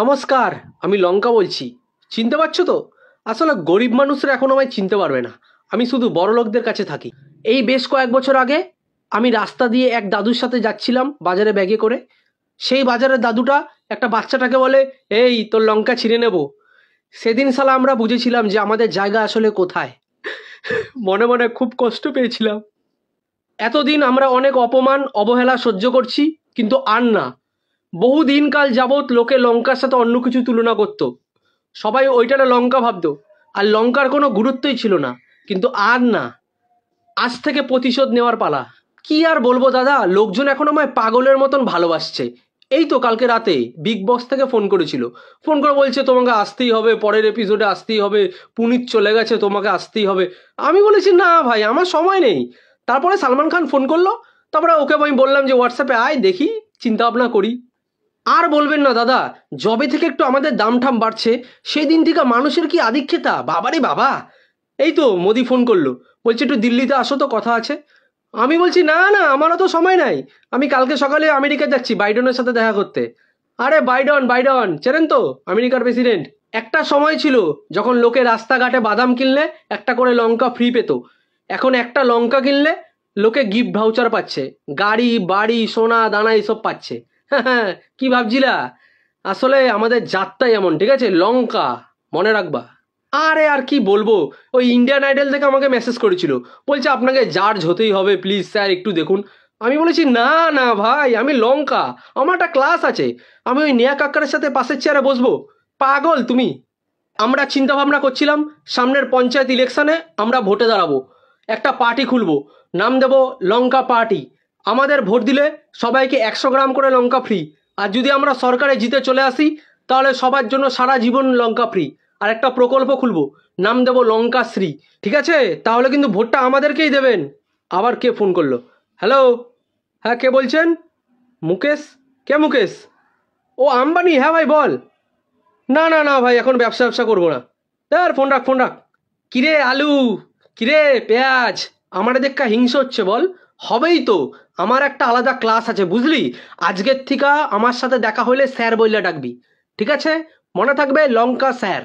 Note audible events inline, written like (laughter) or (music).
নমস্কার আমি লঙ্কা বলছি চিনতে পারছো তো আসলে গরিব মানুষরা এখন আমায় চিনতে পারবে না আমি শুধু বড় লোকদের কাছে থাকি এই বেশ কয়েক বছর আগে আমি রাস্তা দিয়ে এক দাদুর সাথে যাচ্ছিলাম বাজারে ব্যাগে করে সেই বাজারের দাদুটা একটা বাচ্চাটাকে বলে এই তোর লঙ্কা ছিঁড়ে নেব সেদিন সালা আমরা বুঝেছিলাম যে আমাদের জায়গা আসলে কোথায় মনে মনে খুব কষ্ট পেয়েছিলাম এতদিন আমরা অনেক অপমান অবহেলা সহ্য করছি কিন্তু আর না বহুদিনকাল যাবৎ লোকে লঙ্কার সাথে অন্য কিছু তুলনা করত সবাই ওইটাটা লঙ্কা ভাবতো আর লঙ্কার কোনো গুরুত্বই ছিল না কিন্তু আর না আজ থেকে প্রতিশোধ নেওয়ার পালা কি আর বলবো দাদা লোকজন এখন আমায় পাগলের মতন ভালোবাসছে এই তো কালকে রাতে বিগ বস থেকে ফোন করেছিল ফোন করে বলছে তোমাকে আসতেই হবে পরের এপিসোডে আসতেই হবে পুনিত চলে গেছে তোমাকে আসতেই হবে আমি বলেছি না ভাই আমার সময় নেই তারপরে সালমান খান ফোন করলো তারপরে ওকে আমি বললাম যে হোয়াটসঅ্যাপে আয় দেখি চিন্তা ভাবনা করি আর বলবেন না দাদা জবে থেকে একটু আমাদের দামঠাম বাড়ছে সেই দিন থেকে মানুষের কি আদিক্ষেতা বাবারে বাবা এই তো মোদি ফোন করলো বলছে একটু দিল্লিতে আসো তো কথা আছে আমি বলছি না না আমারও তো সময় নাই আমি কালকে সকালে আমেরিকা যাচ্ছি বাইডনের সাথে দেখা করতে আরে বাইডন বাইডন চেনেন তো আমেরিকার প্রেসিডেন্ট একটা সময় ছিল যখন লোকে রাস্তাঘাটে বাদাম কিনলে একটা করে লঙ্কা ফ্রি পেত এখন একটা লঙ্কা কিনলে লোকে গিফট ভাউচার পাচ্ছে গাড়ি বাড়ি সোনা দানা এসব পাচ্ছে (laughs) কি ভাবছিলা আসলে আমাদের জাতটাই এমন ঠিক আছে লঙ্কা মনে রাখবা আরে আর কি বলবো ওই ইন্ডিয়ান আইডল থেকে আমাকে মেসেজ করেছিল বলছে আপনাকে জার্জ হতেই হবে প্লিজ স্যার একটু দেখুন আমি বলেছি না না ভাই আমি লঙ্কা আমার একটা ক্লাস আছে আমি ওই নেয়া কাক্কারের সাথে পাশের চেয়ারে বসবো পাগল তুমি আমরা চিন্তা ভাবনা করছিলাম সামনের পঞ্চায়েত ইলেকশানে আমরা ভোটে দাঁড়াবো একটা পার্টি খুলবো নাম দেব লঙ্কা পার্টি আমাদের ভোট দিলে সবাইকে একশো গ্রাম করে লঙ্কা ফ্রি আর যদি আমরা সরকারে জিতে চলে আসি তাহলে সবার জন্য সারা জীবন লঙ্কা ফ্রি আর একটা প্রকল্প খুলব নাম দেব লঙ্কাশ্রী ঠিক আছে তাহলে কিন্তু ভোটটা আমাদেরকেই দেবেন আবার কে ফোন করলো হ্যালো হ্যাঁ কে বলছেন মুকেশ কে মুকেশ ও আম্বানি হ্যাঁ ভাই বল না না না ভাই এখন ব্যবসা ব্যবসা করবো না তার ফোন রাখ ফোন রাখ কিরে আলু কিরে পেঁয়াজ আমার দেখা হিংস হচ্ছে বল হবেই তো আমার একটা আলাদা ক্লাস আছে বুঝলি আজকের থেকে আমার সাথে দেখা হলে স্যার বইলে ডাকবি ঠিক আছে মনে থাকবে লঙ্কা স্যার